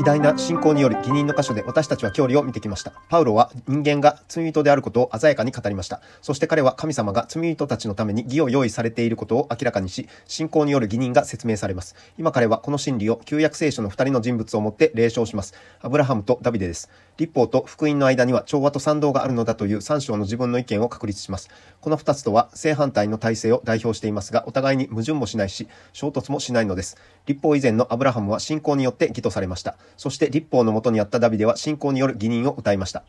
偉大な信仰により義人の箇所で私たちは教理を見てきました。パウロは人間が罪人であることを鮮やかに語りました。そして彼は神様が罪人たちのために義を用意されていることを明らかにし、信仰による義人が説明されます。今彼はこの真理を旧約聖書の2人の人物をもって霊障します。アブラハムとダビデです。立法と福音の間には調和と賛同があるのだという3章の自分の意見を確立します。この2つとは正反対の体制を代表していますが、お互いに矛盾もしないし、衝突もしないのです。立法以前のアブラハムは信仰によって義とされました。そして立法のもとにあったダビデは信仰による義人を歌いました。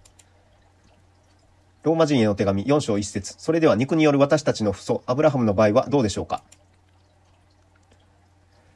ローマ人への手紙4章1節それでは肉による私たちの父祖、アブラハムの場合はどうでしょうか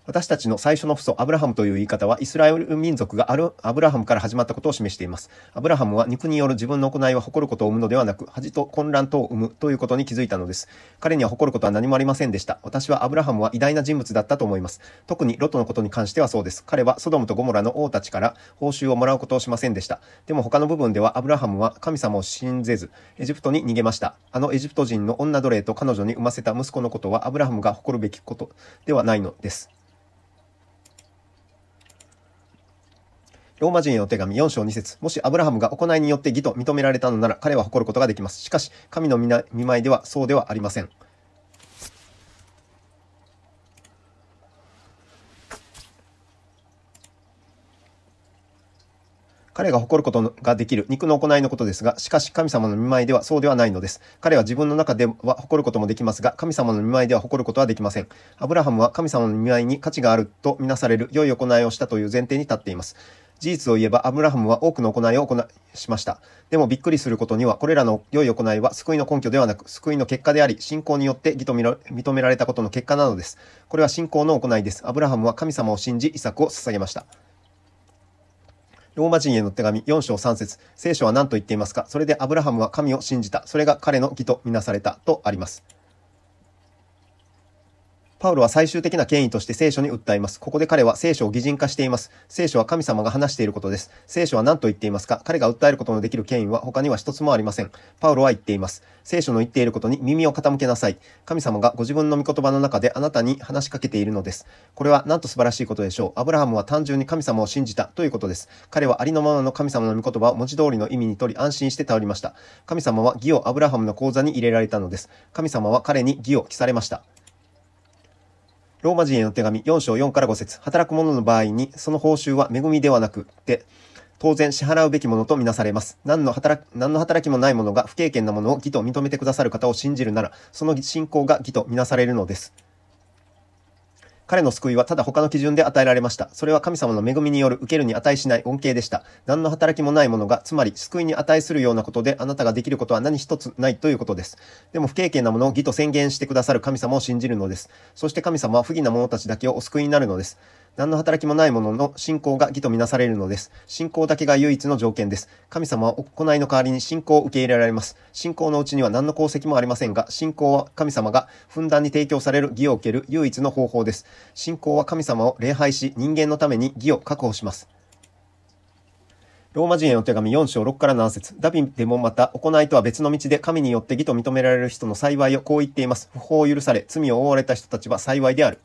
私たちの最初の父祖、アブラハムという言い方は、イスラエル民族があるアブラハムから始まったことを示しています。アブラハムは肉による自分の行いは誇ることを生むのではなく、恥と混乱等を生むということに気づいたのです。彼には誇ることは何もありませんでした。私はアブラハムは偉大な人物だったと思います。特にロトのことに関してはそうです。彼はソドムとゴモラの王たちから報酬をもらうことをしませんでした。でも他の部分では、アブラハムは神様を信ぜず、エジプトに逃げました。あのエジプト人の女奴隷と彼女に産ませた息子のことは、アブラハムが誇るべきことではないのです。ローマ人への手紙4章2節もしアブラハムが行いによって義と認められたのなら彼は誇ることができます。しかし、神の見舞いではそうではありません。彼が誇ることができる肉の行いのことですが、しかし神様の見前ではそうではないのです。彼は自分の中では誇ることもできますが、神様の見前では誇ることはできません。アブラハムは神様の見舞いに価値があるとみなされる良い行いをしたという前提に立っています。事実を言えばアブラハムは多くの行いを行しました。でもびっくりすることには、これらの良い行いは救いの根拠ではなく、救いの結果であり、信仰によって義と認められたことの結果なのです。これは信仰の行いです。アブラハムは神様を信じ、イサクを捧げました。ローマ人への手紙4章3節聖書は何と言っていますかそれでアブラハムは神を信じた。それが彼の義とみなされた。とあります。パウロは最終的な権威として聖書に訴えます。ここで彼は聖書を擬人化しています。聖書は神様が話していることです。聖書は何と言っていますか彼が訴えることのできる権威は他には一つもありません。パウロは言っています。聖書の言っていることに耳を傾けなさい。神様がご自分の御言葉の中であなたに話しかけているのです。これはなんと素晴らしいことでしょう。アブラハムは単純に神様を信じたということです。彼はありのままの神様の御言葉を文字通りの意味にとり安心して頼りました。神様は義をアブラハムの口座に入れられたのです。神様は彼に義を記されました。ローマ人への手紙4章4から5節働く者の場合に、その報酬は恵みではなくて、当然支払うべきものとみなされます。何の働き、何の働きもない者が不経験なものを義と認めてくださる方を信じるなら、その信仰が義とみなされるのです。彼の救いはただ他の基準で与えられました。それは神様の恵みによる受けるに値しない恩恵でした。何の働きもないものが、つまり救いに値するようなことであなたができることは何一つないということです。でも不経験なものを義と宣言してくださる神様を信じるのです。そして神様は不義な者たちだけをお救いになるのです。何の働きもないものの信仰が義とみなされるのです。信仰だけが唯一の条件です。神様は行いの代わりに信仰を受け入れられます。信仰のうちには何の功績もありませんが、信仰は神様がふんだんに提供される義を受ける唯一の方法です。信仰は神様を礼拝し、人間のために義を確保します。ローマ人への手紙4章6から7節ダビでもまた、行いとは別の道で神によって義と認められる人の幸いをこう言っています。不法を許され、罪を覆われた人たちは幸いである。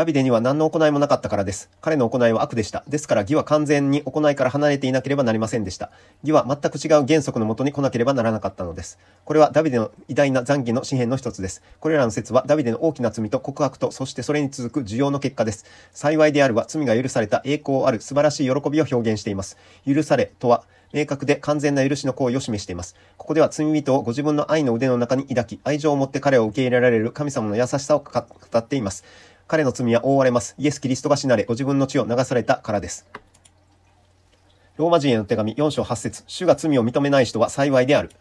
ダビデには何の行いもなかったからです。彼の行いは悪でした。ですから義は完全に行いから離れていなければなりませんでした。義は全く違う原則のもとに来なければならなかったのです。これはダビデの偉大な残悔の詩篇の一つです。これらの説はダビデの大きな罪と告白と、そしてそれに続く需要の結果です。幸いであるは罪が許された栄光ある素晴らしい喜びを表現しています。許されとは、明確で完全な許しの行為を示しています。ここでは罪人をご自分の愛の腕の中に抱き、愛情を持って彼を受け入れられる神様の優しさを語っています。彼の罪は覆われます。イエス・キリストが死なれ、ご自分の血を流されたからです。ローマ人への手紙4章8節主が罪を認めない人は幸いである。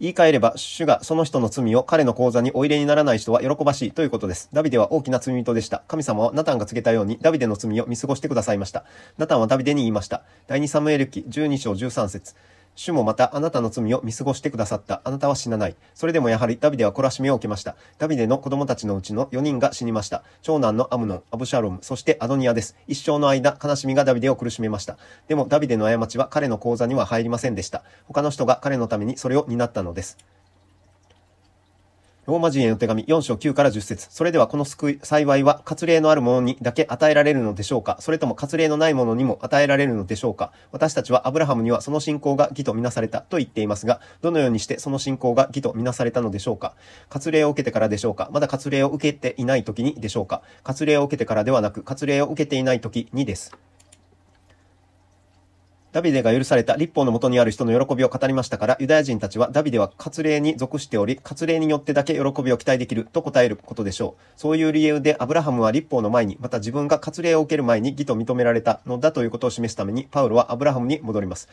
言い換えれば、主がその人の罪を彼の口座にお入れにならない人は喜ばしいということです。ダビデは大きな罪人でした。神様はナタンが告げたようにダビデの罪を見過ごしてくださいました。ナタンはダビデに言いました。第2サムエル記12章13節主もまたあなたの罪を見過ごしてくださった。あなたは死なない。それでもやはりダビデは懲らしめを受けました。ダビデの子供たちのうちの4人が死にました。長男のアムノン、アブシャロム、そしてアドニアです。一生の間、悲しみがダビデを苦しめました。でもダビデの過ちは彼の口座には入りませんでした。他の人が彼のためにそれを担ったのです。ローマ人への手紙4章9から10節それではこの救い、幸いは、割礼のあるものにだけ与えられるのでしょうかそれとも割礼のないものにも与えられるのでしょうか私たちはアブラハムにはその信仰が義とみなされたと言っていますが、どのようにしてその信仰が義とみなされたのでしょうか割礼を受けてからでしょうかまだ割礼を受けていない時にでしょうか割礼を受けてからではなく、割礼を受けていない時にです。ダビデが許された立法のもとにある人の喜びを語りましたから、ユダヤ人たちはダビデは割礼に属しており、割礼によってだけ喜びを期待できると答えることでしょう。そういう理由でアブラハムは立法の前に、また自分が割礼を受ける前に義と認められたのだということを示すために、パウロはアブラハムに戻ります。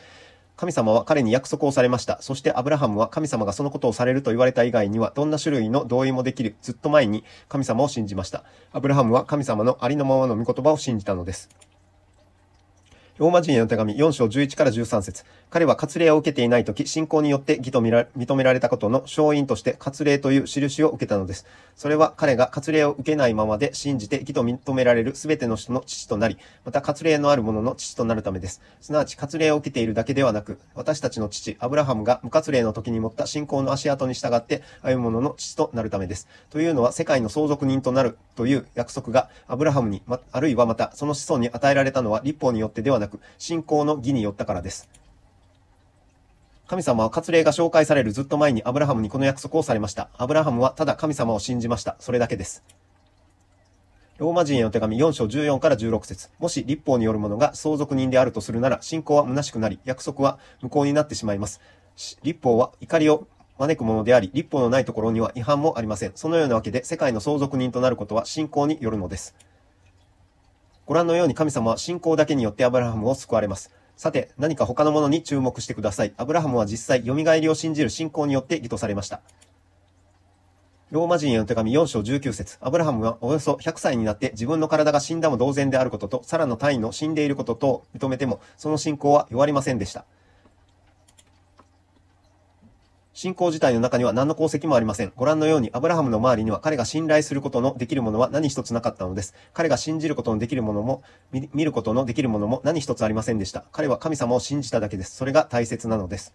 神様は彼に約束をされました。そしてアブラハムは神様がそのことをされると言われた以外には、どんな種類の同意もできる、ずっと前に神様を信じました。アブラハムは神様のありのままの御言葉を信じたのです。ローマ人への手紙4章11から13節彼は割礼を受けていない時、信仰によって義と認められたことの証因として割礼という印を受けたのです。それは彼が割礼を受けないままで信じて義と認められるすべての人の父となり、また割礼のある者の父となるためです。すなわち割礼を受けているだけではなく、私たちの父、アブラハムが無割礼の時に持った信仰の足跡に従って歩む者の父となるためです。というのは世界の相続人となるという約束がアブラハムに、あるいはまたその子孫に与えられたのは立法によってではなく、く、信仰の義によったからです。神様は割礼が紹介されるずっと前にアブラハムにこの約束をされました。アブラハムはただ神様を信じました。それだけです。ローマ人への手紙4章14から16節もし立法によるものが相続人であるとするなら、信仰は虚しくなり、約束は無効になってしまいます。立法は怒りを招くものであり、立法のないところには違反もありません。そのようなわけで、世界の相続人となることは信仰によるのです。ご覧のように神様は信仰だけによってアブラハムを救われます。さて、何か他のものに注目してください。アブラハムは実際、蘇りを信じる信仰によって義とされました。ローマ人への手紙4章19節アブラハムはおよそ100歳になって自分の体が死んだも同然であることと、サラの単位の死んでいることと認めても、その信仰は弱りませんでした。信仰自体の中には何の功績もありません。ご覧のように、アブラハムの周りには彼が信頼することのできるものは何一つなかったのです。彼が信じることのできるものも、見ることのできるものも何一つありませんでした。彼は神様を信じただけです。それが大切なのです。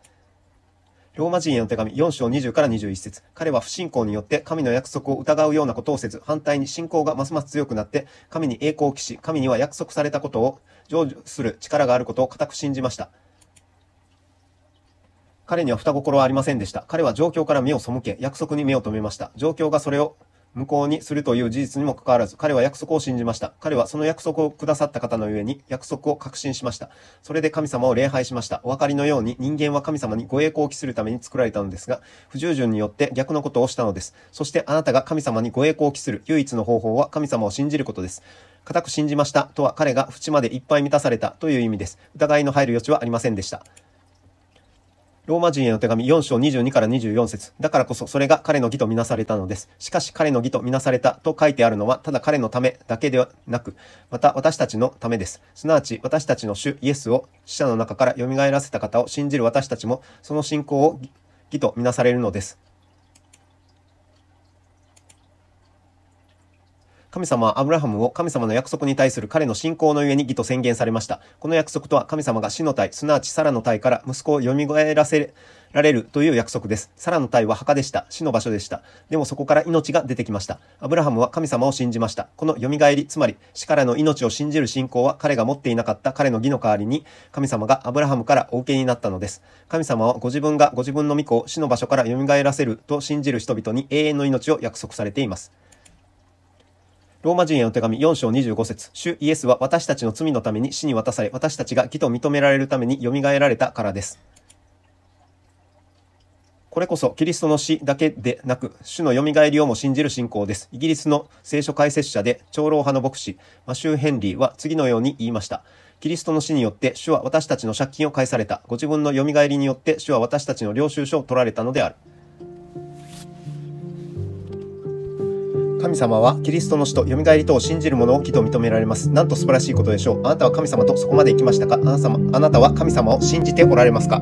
ローマ人への手紙4章20から21節彼は不信仰によって神の約束を疑うようなことをせず、反対に信仰がますます強くなって、神に栄光を期し、神には約束されたことを成就する力があることを固く信じました。彼には二心はありませんでした。彼は状況から目を背け、約束に目を留めました。状況がそれを無効にするという事実にもかかわらず、彼は約束を信じました。彼はその約束をくださった方のゆえに、約束を確信しました。それで神様を礼拝しました。お分かりのように、人間は神様にご栄光を期するために作られたのですが、不従順によって逆のことをしたのです。そしてあなたが神様にご栄光を期する唯一の方法は神様を信じることです。固く信じましたとは彼が縁までいっぱい満たされたという意味です。疑いの入る余地はありませんでした。ローマ人への手紙4章22から24節だからこそそれが彼の義とみなされたのです。しかし彼の義とみなされたと書いてあるのはただ彼のためだけではなく、また私たちのためです。すなわち私たちの主イエスを死者の中から蘇らせた方を信じる私たちもその信仰を義とみなされるのです。神様はアブラハムを神様の約束に対する彼の信仰のゆえに義と宣言されました。この約束とは神様が死の体、すなわちサラの体から息子を蘇らせられるという約束です。サラの体は墓でした。死の場所でした。でもそこから命が出てきました。アブラハムは神様を信じました。この蘇り、つまり死からの命を信じる信仰は彼が持っていなかった彼の義の代わりに神様がアブラハムからお受けになったのです。神様はご自分がご自分の御子を死の場所から蘇らせると信じる人々に永遠の命を約束されています。ローマ人への手紙4章25節主イエスは私たちの罪のために死に渡され、私たちが義と認められるために蘇られたからです。これこそキリストの死だけでなく、主の蘇りをも信じる信仰です。イギリスの聖書解説者で長老派の牧師、マシュー・ヘンリーは次のように言いました。キリストの死によって主は私たちの借金を返された。ご自分の蘇りによって主は私たちの領収書を取られたのである。神様はキリストの死と蘇りとを信じる者を義と認められます。なんと素晴らしいことでしょう。あなたは神様とそこまで行きましたかあな様あなたは神様を信じておられますか